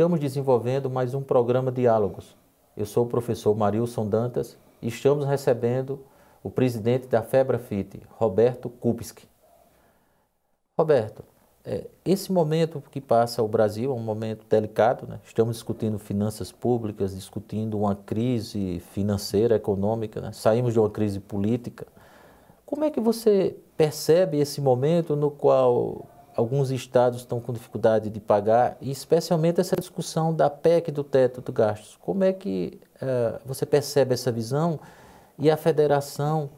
estamos desenvolvendo mais um programa Diálogos. Eu sou o professor Marilson Dantas e estamos recebendo o presidente da FebraFit, Roberto Kupski. Roberto, é, esse momento que passa o Brasil é um momento delicado, né? estamos discutindo finanças públicas, discutindo uma crise financeira, econômica, né? saímos de uma crise política. Como é que você percebe esse momento no qual alguns estados estão com dificuldade de pagar, e especialmente essa discussão da PEC do teto de gastos. Como é que uh, você percebe essa visão e a federação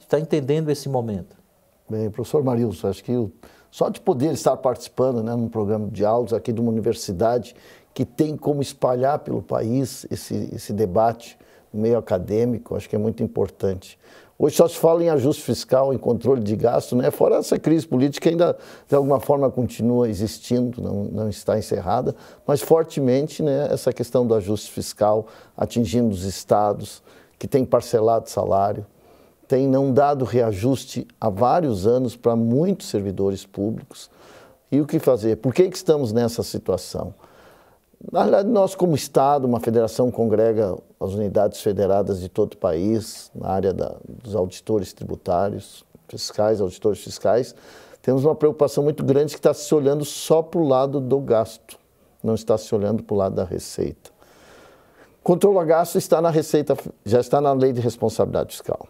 está entendendo esse momento? Bem, professor Marilson, acho que eu, só de poder estar participando né, num programa de aulas aqui de uma universidade que tem como espalhar pelo país esse, esse debate meio acadêmico, acho que é muito importante. Hoje só se fala em ajuste fiscal, em controle de gasto, né? fora essa crise política ainda, de alguma forma, continua existindo, não, não está encerrada, mas fortemente né, essa questão do ajuste fiscal atingindo os estados, que tem parcelado salário, tem não dado reajuste há vários anos para muitos servidores públicos. E o que fazer? Por que, que estamos nessa situação? Na realidade, nós, como Estado, uma federação congrega as unidades federadas de todo o país, na área da, dos auditores tributários, fiscais, auditores fiscais, temos uma preocupação muito grande que está se olhando só para o lado do gasto, não está se olhando para o lado da receita. Controlo a gasto está na receita, já está na lei de responsabilidade fiscal.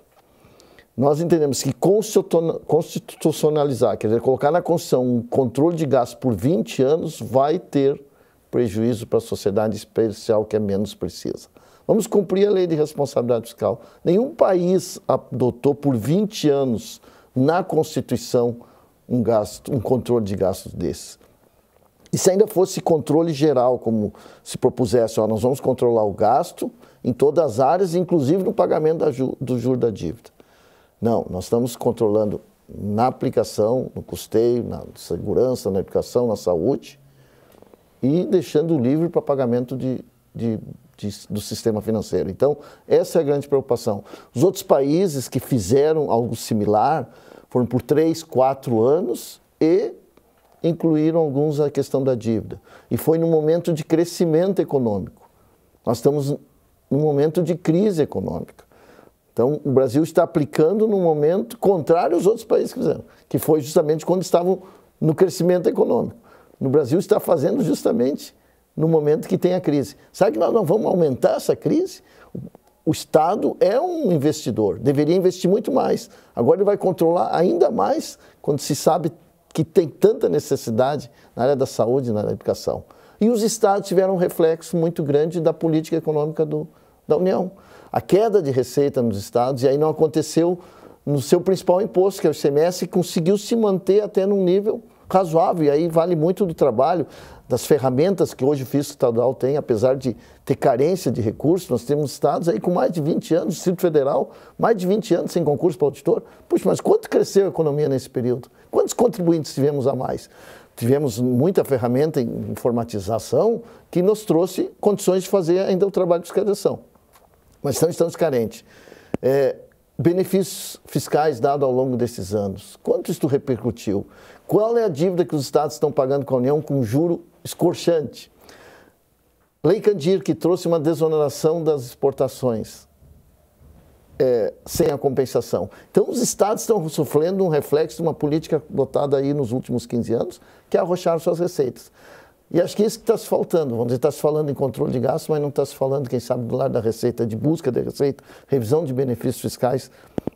Nós entendemos que constitucionalizar, quer dizer, colocar na Constituição um controle de gasto por 20 anos vai ter prejuízo para a sociedade especial que é menos precisa. Vamos cumprir a lei de responsabilidade fiscal. Nenhum país adotou por 20 anos na Constituição um gasto, um controle de gastos desse. E se ainda fosse controle geral, como se propusesse, ó, nós vamos controlar o gasto em todas as áreas, inclusive no pagamento do juro da dívida. Não, nós estamos controlando na aplicação, no custeio, na segurança, na educação, na saúde e deixando livre para pagamento de, de, de, do sistema financeiro. Então, essa é a grande preocupação. Os outros países que fizeram algo similar foram por três, quatro anos e incluíram alguns a questão da dívida. E foi num momento de crescimento econômico. Nós estamos num momento de crise econômica. Então, o Brasil está aplicando num momento contrário aos outros países que fizeram, que foi justamente quando estavam no crescimento econômico no Brasil está fazendo justamente no momento que tem a crise. Sabe que nós não vamos aumentar essa crise? O Estado é um investidor, deveria investir muito mais. Agora ele vai controlar ainda mais quando se sabe que tem tanta necessidade na área da saúde área na educação. E os estados tiveram um reflexo muito grande da política econômica do, da União. A queda de receita nos estados, e aí não aconteceu no seu principal imposto, que é o ICMS, conseguiu se manter até num nível razoável, e aí vale muito do trabalho, das ferramentas que hoje o Fisco Estadual tem, apesar de ter carência de recursos, nós temos estados aí com mais de 20 anos, o Distrito Federal, mais de 20 anos sem concurso para auditor. Puxa, mas quanto cresceu a economia nesse período? Quantos contribuintes tivemos a mais? Tivemos muita ferramenta em informatização que nos trouxe condições de fazer ainda o trabalho de fiscalização. Mas então estamos carentes. É, benefícios fiscais dados ao longo desses anos? Quanto isso repercutiu? Qual é a dívida que os estados estão pagando com a União com juro escorchante? Lei Candir, que trouxe uma desoneração das exportações é, sem a compensação. Então, os estados estão sofrendo um reflexo de uma política botada aí nos últimos 15 anos, que é arrocharam suas receitas. E acho que é isso que está se faltando. Vamos dizer, está se falando em controle de gastos, mas não está se falando, quem sabe, do lado da receita, de busca da receita, revisão de benefícios fiscais,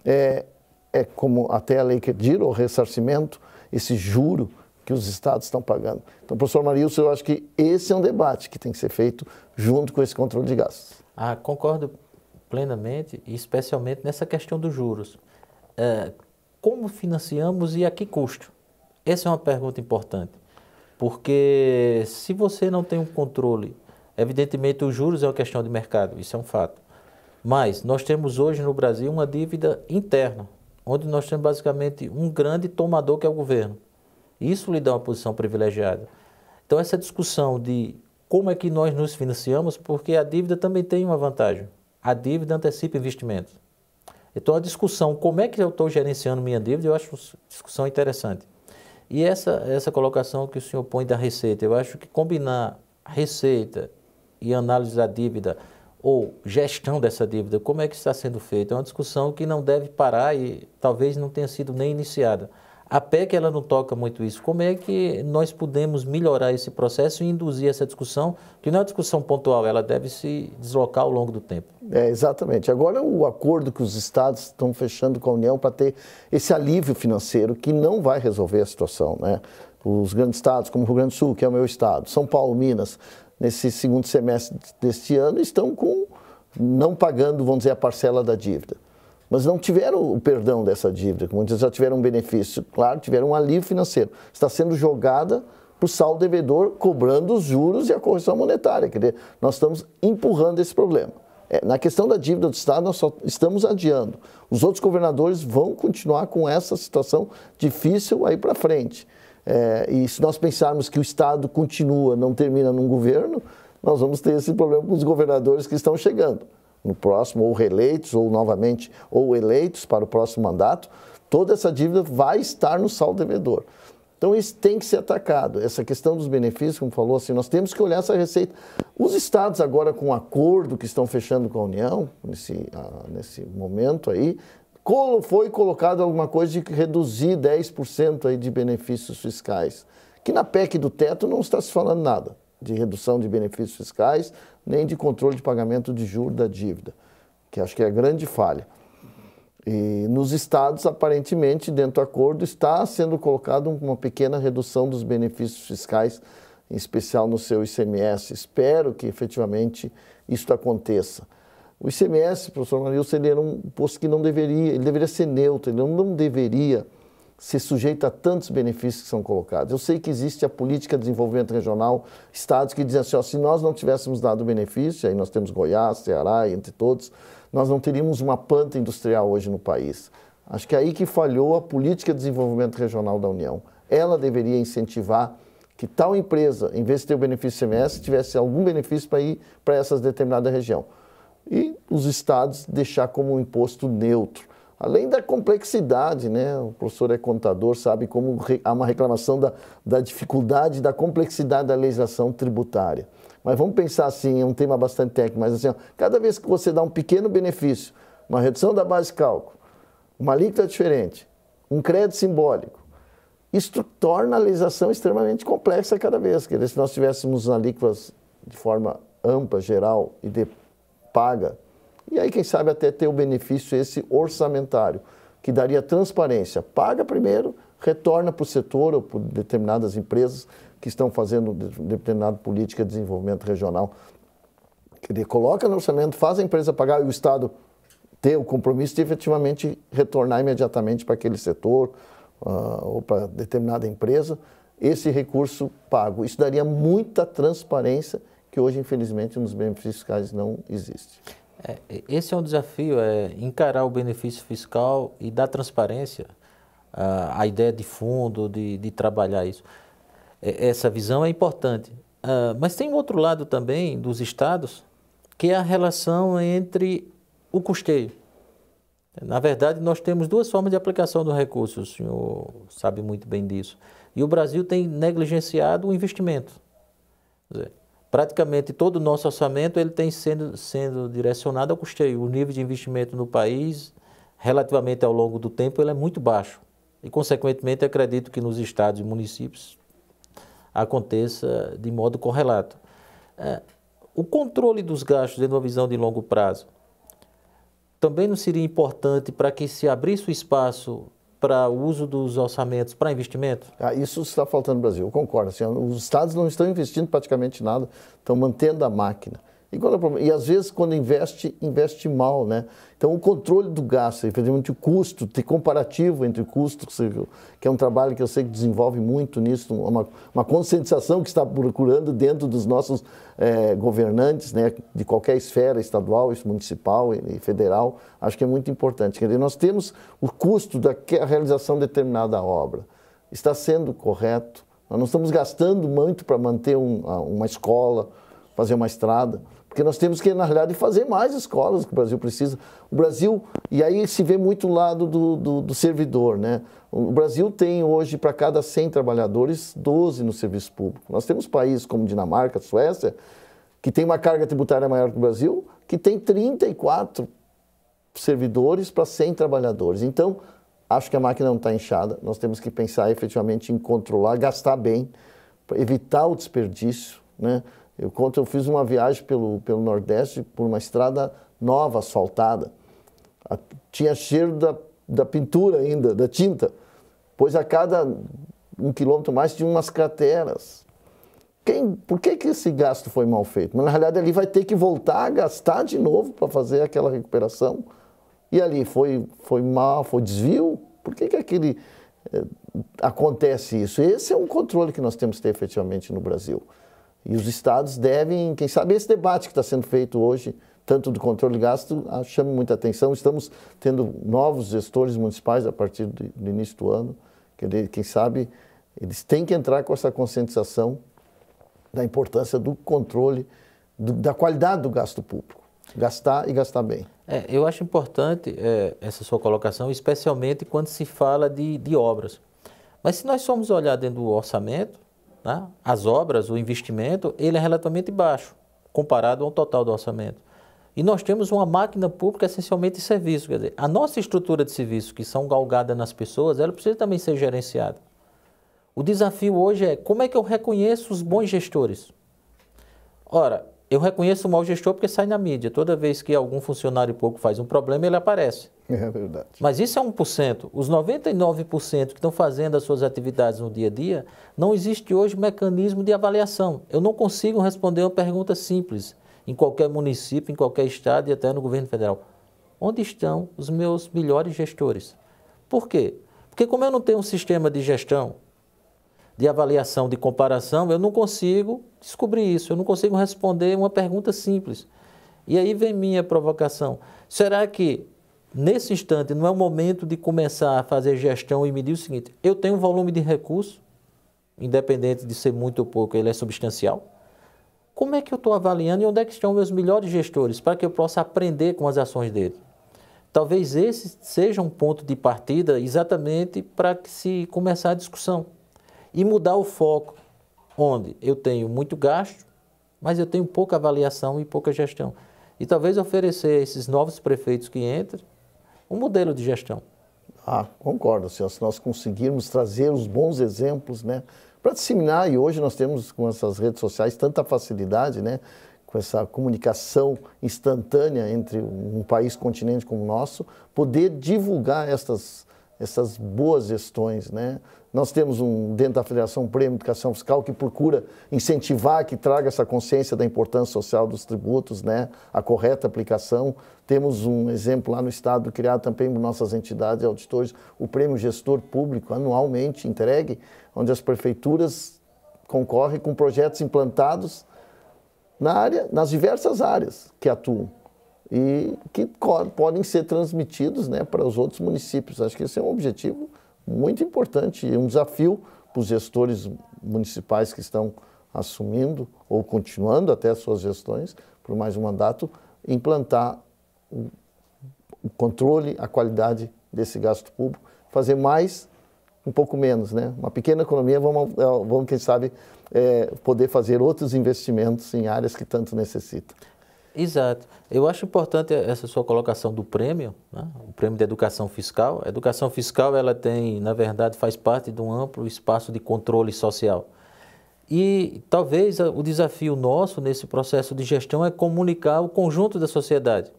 é, é como até a lei que gira o ressarcimento, esse juro que os estados estão pagando. Então, professor Marilson, eu acho que esse é um debate que tem que ser feito junto com esse controle de gastos. Ah, concordo plenamente, e especialmente nessa questão dos juros. É, como financiamos e a que custo? Essa é uma pergunta importante. Porque se você não tem um controle, evidentemente os juros é uma questão de mercado, isso é um fato. Mas nós temos hoje no Brasil uma dívida interna, onde nós temos basicamente um grande tomador que é o governo. Isso lhe dá uma posição privilegiada. Então essa discussão de como é que nós nos financiamos, porque a dívida também tem uma vantagem. A dívida antecipa investimentos. Então a discussão como é que eu estou gerenciando minha dívida, eu acho uma discussão interessante. E essa, essa colocação que o senhor põe da receita, eu acho que combinar receita e análise da dívida ou gestão dessa dívida, como é que está sendo feita? É uma discussão que não deve parar e talvez não tenha sido nem iniciada. A PEC ela não toca muito isso. Como é que nós podemos melhorar esse processo e induzir essa discussão, que não é uma discussão pontual, ela deve se deslocar ao longo do tempo? É, exatamente. Agora, o acordo que os estados estão fechando com a União para ter esse alívio financeiro que não vai resolver a situação. Né? Os grandes estados, como o Rio Grande do Sul, que é o meu estado, São Paulo, Minas, nesse segundo semestre deste ano, estão com não pagando, vamos dizer, a parcela da dívida mas não tiveram o perdão dessa dívida, muitas já tiveram um benefício, claro, tiveram um alívio financeiro. Está sendo jogada para o saldo devedor, cobrando os juros e a correção monetária. Quer dizer, nós estamos empurrando esse problema. É, na questão da dívida do Estado, nós só estamos adiando. Os outros governadores vão continuar com essa situação difícil aí para frente. É, e se nós pensarmos que o Estado continua, não termina num governo, nós vamos ter esse problema com os governadores que estão chegando no próximo, ou reeleitos, ou novamente, ou eleitos para o próximo mandato, toda essa dívida vai estar no saldo devedor. Então, isso tem que ser atacado. Essa questão dos benefícios, como falou, assim, nós temos que olhar essa receita. Os estados, agora, com o um acordo que estão fechando com a União, nesse, ah, nesse momento aí, foi colocado alguma coisa de reduzir 10% aí de benefícios fiscais, que na PEC do teto não está se falando nada de redução de benefícios fiscais, nem de controle de pagamento de juros da dívida, que acho que é a grande falha. E nos estados, aparentemente, dentro do acordo, está sendo colocada uma pequena redução dos benefícios fiscais, em especial no seu ICMS. Espero que efetivamente isso aconteça. O ICMS, professor Marilson, ele era um posto que não deveria, ele deveria ser neutro, ele não deveria se sujeita a tantos benefícios que são colocados. Eu sei que existe a política de desenvolvimento regional, estados que dizem assim, ó, se nós não tivéssemos dado benefício, aí nós temos Goiás, Ceará, entre todos, nós não teríamos uma planta industrial hoje no país. Acho que é aí que falhou a política de desenvolvimento regional da União. Ela deveria incentivar que tal empresa, em vez de ter o benefício CMS, tivesse algum benefício para ir para essas determinada região. E os estados deixar como um imposto neutro além da complexidade, né? O professor é contador, sabe como há uma reclamação da, da dificuldade, da complexidade da legislação tributária. Mas vamos pensar assim, é um tema bastante técnico, mas assim, ó, cada vez que você dá um pequeno benefício, uma redução da base de cálculo, uma alíquota diferente, um crédito simbólico, isso torna a legislação extremamente complexa cada vez. Quer dizer, se nós tivéssemos alíquotas de forma ampla, geral e de paga, e aí, quem sabe, até ter o benefício esse orçamentário, que daria transparência. Paga primeiro, retorna para o setor ou para determinadas empresas que estão fazendo determinada política de desenvolvimento regional. Ele coloca no orçamento, faz a empresa pagar e o Estado ter o compromisso de efetivamente retornar imediatamente para aquele setor uh, ou para determinada empresa esse recurso pago. Isso daria muita transparência que hoje, infelizmente, nos benefícios fiscais não existe. É, é, esse é um desafio, é encarar o benefício fiscal e dar transparência à, à ideia de fundo, de, de trabalhar isso. É, essa visão é importante. Ah, mas tem um outro lado também dos estados, que é a relação entre o custeio. Na verdade, nós temos duas formas de aplicação do recurso, o senhor sabe muito bem disso. E o Brasil tem negligenciado o investimento. Quer dizer, praticamente todo o nosso orçamento ele tem sendo, sendo direcionado ao custeio. O nível de investimento no país, relativamente ao longo do tempo, ele é muito baixo. E, consequentemente, acredito que nos estados e municípios aconteça de modo correlato. É, o controle dos gastos dentro de uma visão de longo prazo também não seria importante para que se abrisse o espaço para o uso dos orçamentos para investimento? Ah, isso está faltando no Brasil, eu concordo. Assim, os estados não estão investindo praticamente nada, estão mantendo a máquina. E qual é o problema? E às vezes, quando investe, investe mal, né? Então, o controle do gasto, efetivamente o custo, ter comparativo entre custos custo, que é um trabalho que eu sei que desenvolve muito nisso, uma, uma conscientização que está procurando dentro dos nossos é, governantes, né? De qualquer esfera, estadual, municipal e federal, acho que é muito importante. Quer dizer, nós temos o custo da realização de determinada obra. Está sendo correto? Nós não estamos gastando muito para manter um, uma escola, fazer uma estrada porque nós temos que, na realidade, fazer mais escolas que o Brasil precisa. O Brasil, e aí se vê muito o lado do, do, do servidor, né? O Brasil tem hoje, para cada 100 trabalhadores, 12 no serviço público. Nós temos países como Dinamarca, Suécia, que tem uma carga tributária maior que o Brasil, que tem 34 servidores para 100 trabalhadores. Então, acho que a máquina não está inchada. Nós temos que pensar efetivamente em controlar, gastar bem, evitar o desperdício, né? Eu conto, eu fiz uma viagem pelo, pelo Nordeste por uma estrada nova, asfaltada. A, tinha cheiro da, da pintura ainda, da tinta, pois a cada um quilômetro mais tinha umas crateras. Quem, por que, que esse gasto foi mal feito? Mas na realidade ali vai ter que voltar a gastar de novo para fazer aquela recuperação. E ali foi, foi mal, foi desvio. Por que, que aquele, é, acontece isso? Esse é um controle que nós temos que ter efetivamente no Brasil. E os estados devem, quem sabe esse debate que está sendo feito hoje, tanto do controle de gasto, ah, chame muita atenção. Estamos tendo novos gestores municipais a partir do início do ano. Quem sabe eles têm que entrar com essa conscientização da importância do controle, do, da qualidade do gasto público. Gastar e gastar bem. É, eu acho importante é, essa sua colocação, especialmente quando se fala de, de obras. Mas se nós formos olhar dentro do orçamento, né, as obras, o investimento, ele é relativamente baixo comparado ao total do orçamento. E nós temos uma máquina pública essencialmente de serviço. Quer dizer, a nossa estrutura de serviço, que são galgada nas pessoas, ela precisa também ser gerenciada. O desafio hoje é como é que eu reconheço os bons gestores? Ora, eu reconheço o mau gestor porque sai na mídia. Toda vez que algum funcionário pouco faz um problema, ele aparece. É verdade. Mas isso é 1%. Os 99% que estão fazendo as suas atividades no dia a dia, não existe hoje mecanismo de avaliação. Eu não consigo responder uma pergunta simples em qualquer município, em qualquer estado e até no governo federal. Onde estão os meus melhores gestores? Por quê? Porque como eu não tenho um sistema de gestão, de avaliação, de comparação, eu não consigo descobrir isso, eu não consigo responder uma pergunta simples. E aí vem minha provocação. Será que Nesse instante, não é o momento de começar a fazer gestão e medir o seguinte: eu tenho um volume de recurso, independente de ser muito ou pouco, ele é substancial. Como é que eu estou avaliando e onde é que estão meus melhores gestores para que eu possa aprender com as ações dele? Talvez esse seja um ponto de partida exatamente para que se começar a discussão e mudar o foco, onde eu tenho muito gasto, mas eu tenho pouca avaliação e pouca gestão. E talvez oferecer a esses novos prefeitos que entram um modelo de gestão. Ah, concordo, se nós conseguirmos trazer os bons exemplos, né, para disseminar, e hoje nós temos com essas redes sociais tanta facilidade, né, com essa comunicação instantânea entre um país continente como o nosso, poder divulgar essas, essas boas gestões, né, nós temos um, dentro da Federação um Prêmio de Educação Fiscal que procura incentivar, que traga essa consciência da importância social dos tributos, né? a correta aplicação. Temos um exemplo lá no Estado, criado também por nossas entidades e auditores, o Prêmio Gestor Público, anualmente entregue, onde as prefeituras concorrem com projetos implantados na área, nas diversas áreas que atuam e que podem ser transmitidos né, para os outros municípios. Acho que esse é um objetivo muito importante, um desafio para os gestores municipais que estão assumindo ou continuando até suas gestões por mais um mandato, implantar o controle, a qualidade desse gasto público, fazer mais, um pouco menos, né? Uma pequena economia, vamos, vamos quem sabe, é, poder fazer outros investimentos em áreas que tanto necessitam. Exato. Eu acho importante essa sua colocação do prêmio, né? o prêmio de educação fiscal. A educação fiscal, ela tem, na verdade, faz parte de um amplo espaço de controle social. E talvez o desafio nosso nesse processo de gestão é comunicar o conjunto da sociedade.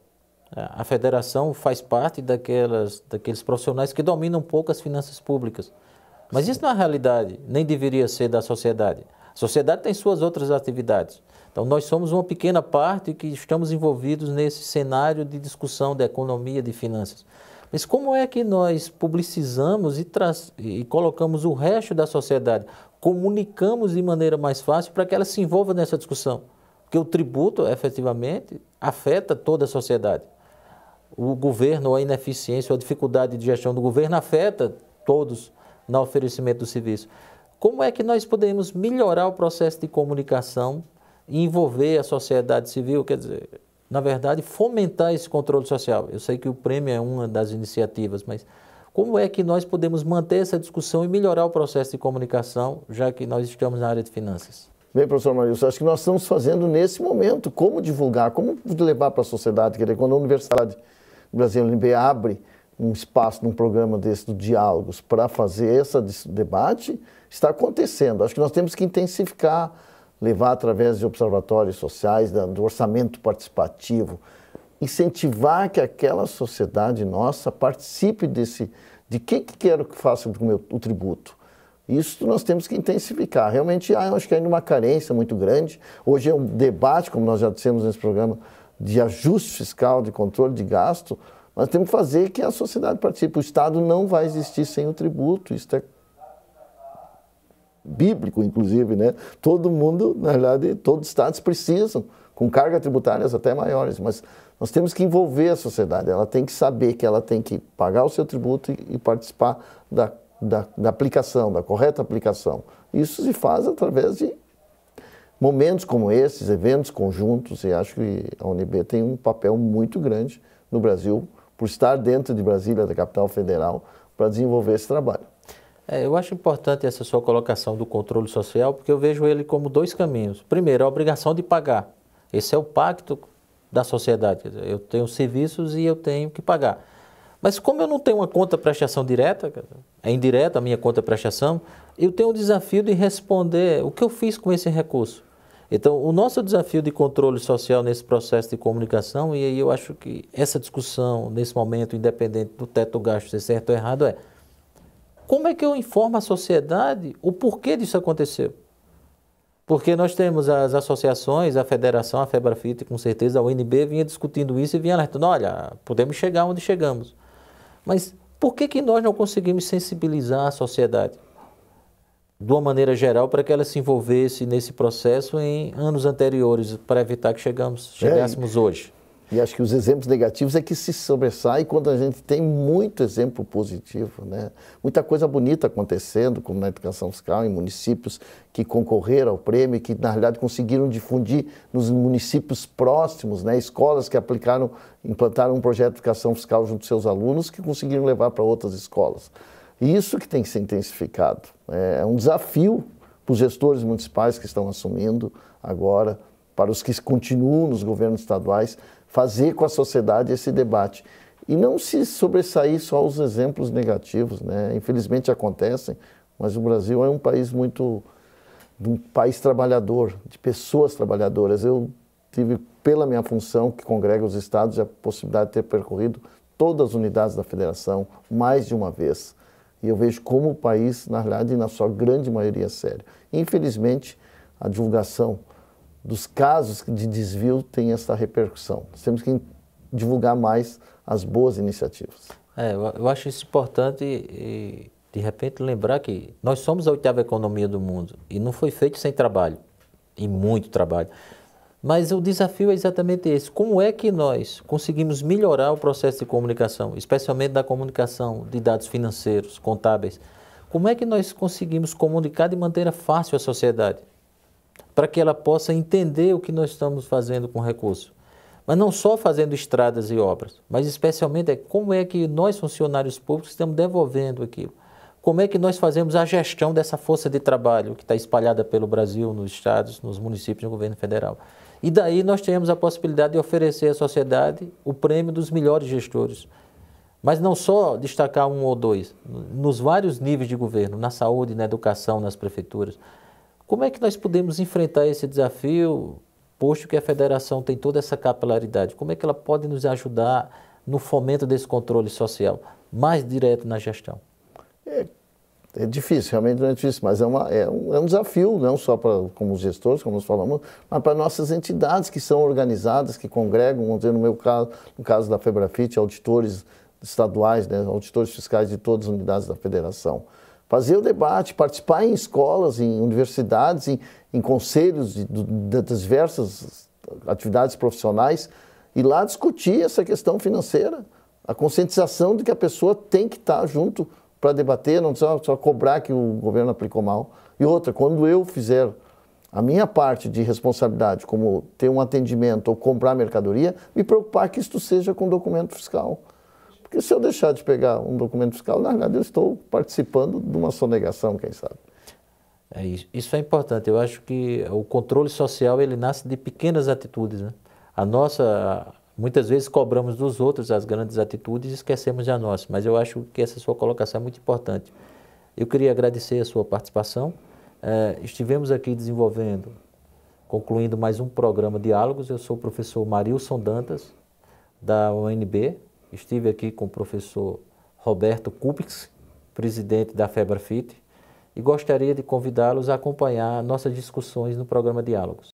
É, a federação faz parte daquelas, daqueles profissionais que dominam um pouco as finanças públicas. Mas isso, na é realidade, nem deveria ser da sociedade. A sociedade tem suas outras atividades. Então, nós somos uma pequena parte que estamos envolvidos nesse cenário de discussão da economia, de finanças. Mas como é que nós publicizamos e, e colocamos o resto da sociedade? Comunicamos de maneira mais fácil para que ela se envolva nessa discussão. Porque o tributo, efetivamente, afeta toda a sociedade. O governo, a ineficiência, a dificuldade de gestão do governo afeta todos no oferecimento do serviço. Como é que nós podemos melhorar o processo de comunicação envolver a sociedade civil, quer dizer, na verdade, fomentar esse controle social. Eu sei que o prêmio é uma das iniciativas, mas como é que nós podemos manter essa discussão e melhorar o processo de comunicação, já que nós estamos na área de finanças? Bem, professor Marius, acho que nós estamos fazendo nesse momento como divulgar, como levar para a sociedade, quer dizer, quando a Universidade Brasileira UNB abre um espaço num programa desse do Diálogos para fazer esse debate, está acontecendo. Acho que nós temos que intensificar levar através de observatórios sociais, do orçamento participativo, incentivar que aquela sociedade nossa participe desse, de que, que quero que faça o, meu, o tributo. Isso nós temos que intensificar. Realmente, ah, acho que ainda uma carência muito grande. Hoje é um debate, como nós já dissemos nesse programa, de ajuste fiscal, de controle de gasto. Nós temos que fazer que a sociedade participe. O Estado não vai existir sem o tributo. Isso é bíblico, inclusive, né? Todo mundo, na verdade, todos os estados precisam, com cargas tributárias até maiores, mas nós temos que envolver a sociedade, ela tem que saber que ela tem que pagar o seu tributo e, e participar da, da, da aplicação, da correta aplicação. Isso se faz através de momentos como esses, eventos conjuntos, e acho que a UNB tem um papel muito grande no Brasil, por estar dentro de Brasília, da capital federal, para desenvolver esse trabalho. É, eu acho importante essa sua colocação do controle social, porque eu vejo ele como dois caminhos. Primeiro, a obrigação de pagar. Esse é o pacto da sociedade. eu tenho serviços e eu tenho que pagar. Mas como eu não tenho uma conta prestação direta, é indireta a minha conta prestação, eu tenho o desafio de responder o que eu fiz com esse recurso. Então, o nosso desafio de controle social nesse processo de comunicação, e aí eu acho que essa discussão, nesse momento, independente do teto gasto ser certo ou errado, é como é que eu informo a sociedade o porquê disso aconteceu? Porque nós temos as associações, a federação, a FEBRAFIT, com certeza a UNB vinha discutindo isso e vinha alertando, olha, podemos chegar onde chegamos. Mas por que, que nós não conseguimos sensibilizar a sociedade de uma maneira geral para que ela se envolvesse nesse processo em anos anteriores, para evitar que chegamos, é, chegássemos é, hoje? E acho que os exemplos negativos é que se sobressai quando a gente tem muito exemplo positivo, né? Muita coisa bonita acontecendo, como na educação fiscal, em municípios que concorreram ao prêmio, que na realidade conseguiram difundir nos municípios próximos, né? Escolas que aplicaram, implantaram um projeto de educação fiscal junto aos seus alunos, que conseguiram levar para outras escolas. E isso que tem que ser intensificado. É, é um desafio para os gestores municipais que estão assumindo agora, para os que continuam nos governos estaduais, fazer com a sociedade esse debate. E não se sobressair só aos exemplos negativos, né? Infelizmente acontecem, mas o Brasil é um país muito um país trabalhador, de pessoas trabalhadoras. Eu tive pela minha função que congrega os estados a possibilidade de ter percorrido todas as unidades da federação mais de uma vez. E eu vejo como o país, na realidade, na sua grande maioria é sério. Infelizmente, a divulgação dos casos de desvio tem essa repercussão. Nós temos que divulgar mais as boas iniciativas. É, eu acho isso importante e, de repente, lembrar que nós somos a oitava economia do mundo e não foi feito sem trabalho, e muito trabalho. Mas o desafio é exatamente esse: como é que nós conseguimos melhorar o processo de comunicação, especialmente da comunicação de dados financeiros, contábeis? Como é que nós conseguimos comunicar de maneira fácil à sociedade? para que ela possa entender o que nós estamos fazendo com recursos, recurso. Mas não só fazendo estradas e obras, mas especialmente é como é que nós, funcionários públicos, estamos devolvendo aquilo. Como é que nós fazemos a gestão dessa força de trabalho que está espalhada pelo Brasil, nos estados, nos municípios, no governo federal. E daí nós temos a possibilidade de oferecer à sociedade o prêmio dos melhores gestores. Mas não só destacar um ou dois, nos vários níveis de governo, na saúde, na educação, nas prefeituras. Como é que nós podemos enfrentar esse desafio, posto que a federação tem toda essa capilaridade? Como é que ela pode nos ajudar no fomento desse controle social mais direto na gestão? É, é difícil, realmente não é difícil, mas é, uma, é, um, é um desafio, não só para como os gestores, como nós falamos, mas para nossas entidades que são organizadas, que congregam, vamos dizer, no meu caso, no caso da Febrafite, auditores estaduais, né, auditores fiscais de todas as unidades da federação fazer o debate, participar em escolas, em universidades, em, em conselhos de, de, das diversas atividades profissionais e lá discutir essa questão financeira, a conscientização de que a pessoa tem que estar junto para debater, não só, só cobrar que o governo aplicou mal. E outra, quando eu fizer a minha parte de responsabilidade, como ter um atendimento ou comprar mercadoria, me preocupar que isto seja com documento fiscal. Porque se eu deixar de pegar um documento fiscal, na verdade eu estou participando de uma sonegação, quem sabe. É isso. isso é importante. Eu acho que o controle social ele nasce de pequenas atitudes. Né? A nossa, muitas vezes cobramos dos outros as grandes atitudes e esquecemos da nossa. Mas eu acho que essa sua colocação é muito importante. Eu queria agradecer a sua participação. É, estivemos aqui desenvolvendo, concluindo mais um programa Diálogos. Eu sou o professor Marilson Dantas, da UNB, Estive aqui com o professor Roberto Kupix, presidente da FEBRAFIT, e gostaria de convidá-los a acompanhar nossas discussões no programa Diálogos.